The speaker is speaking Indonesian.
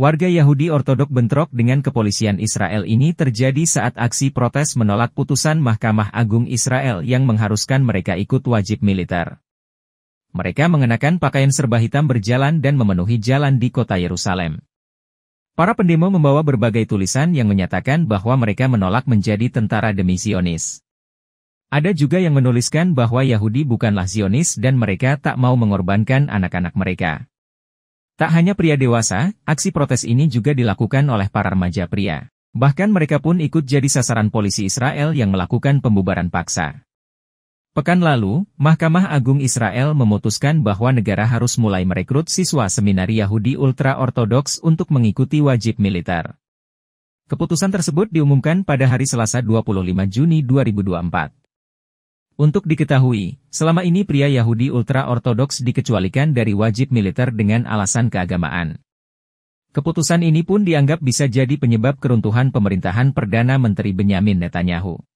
Warga Yahudi Ortodok bentrok dengan kepolisian Israel ini terjadi saat aksi protes menolak putusan Mahkamah Agung Israel yang mengharuskan mereka ikut wajib militer. Mereka mengenakan pakaian serba hitam berjalan dan memenuhi jalan di kota Yerusalem. Para pendemo membawa berbagai tulisan yang menyatakan bahwa mereka menolak menjadi tentara demi Zionis. Ada juga yang menuliskan bahwa Yahudi bukanlah Zionis dan mereka tak mau mengorbankan anak-anak mereka. Tak hanya pria dewasa, aksi protes ini juga dilakukan oleh para remaja pria. Bahkan mereka pun ikut jadi sasaran polisi Israel yang melakukan pembubaran paksa. Pekan lalu, Mahkamah Agung Israel memutuskan bahwa negara harus mulai merekrut siswa seminari Yahudi ultra-ortodoks untuk mengikuti wajib militer. Keputusan tersebut diumumkan pada hari Selasa 25 Juni 2024. Untuk diketahui, selama ini pria Yahudi ultra-ortodoks dikecualikan dari wajib militer dengan alasan keagamaan. Keputusan ini pun dianggap bisa jadi penyebab keruntuhan pemerintahan Perdana Menteri Benyamin Netanyahu.